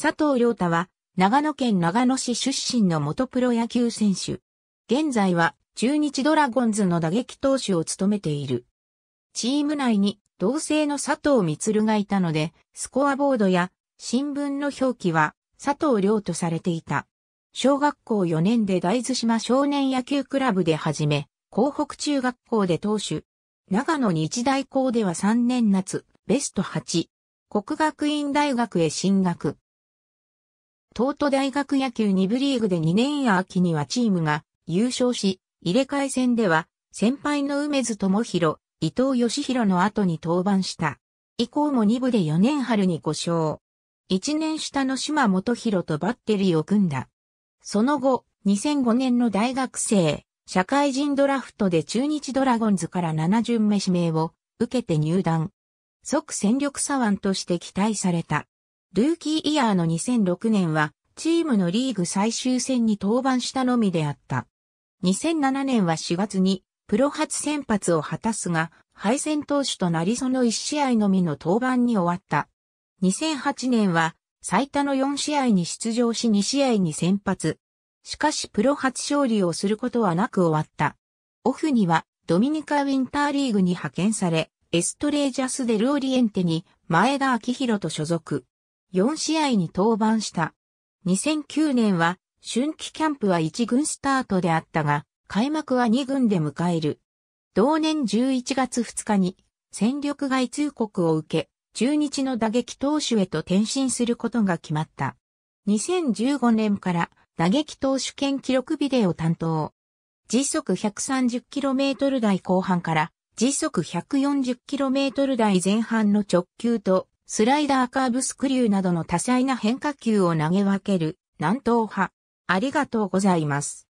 佐藤良太は、長野県長野市出身の元プロ野球選手。現在は、中日ドラゴンズの打撃投手を務めている。チーム内に、同性の佐藤光がいたので、スコアボードや新聞の表記は、佐藤良とされていた。小学校4年で大津島少年野球クラブで始め、広北中学校で投手。長野日大校では3年夏、ベスト8。国学院大学へ進学。東都大学野球2部リーグで2年秋にはチームが優勝し、入れ替え戦では先輩の梅津智弘、伊藤義弘の後に登板した。以降も2部で4年春に5勝。1年下の島本弘とバッテリーを組んだ。その後、2005年の大学生、社会人ドラフトで中日ドラゴンズから7巡目指名を受けて入団。即戦力左腕として期待された。ルーキーイヤーの2006年は、チームのリーグ最終戦に登板したのみであった。2007年は4月に、プロ初先発を果たすが、敗戦投手となりその1試合のみの登板に終わった。2008年は、最多の4試合に出場し2試合に先発。しかしプロ初勝利をすることはなく終わった。オフにはドミニカウィンターリーグに派遣され、エストレージャスデルオリエンテに前田昭弘と所属。4試合に登板した。2009年は春季キャンプは1軍スタートであったが、開幕は2軍で迎える。同年11月2日に戦力外通告を受け、中日の打撃投手へと転身することが決まった。2015年から打撃投手兼記録ビデオ担当。時速 130km 台後半から時速 140km 台前半の直球とスライダーカーブスクリューなどの多彩な変化球を投げ分ける南東派。ありがとうございます。